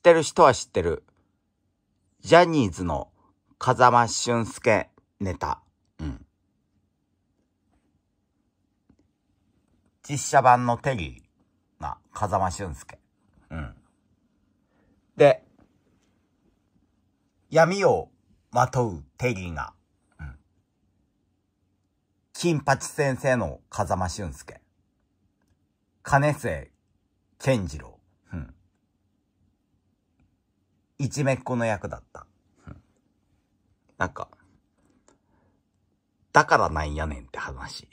ってる人は知ってる。ジャニーズの風間俊介ネタ。うん。実写版のテリーが風間俊介。うん。で、闇をまとうテリーが、うん。金八先生の風間俊介。金瀬健次郎。いじめっ子の役だった。うん、なんか、だからなんやねんって話。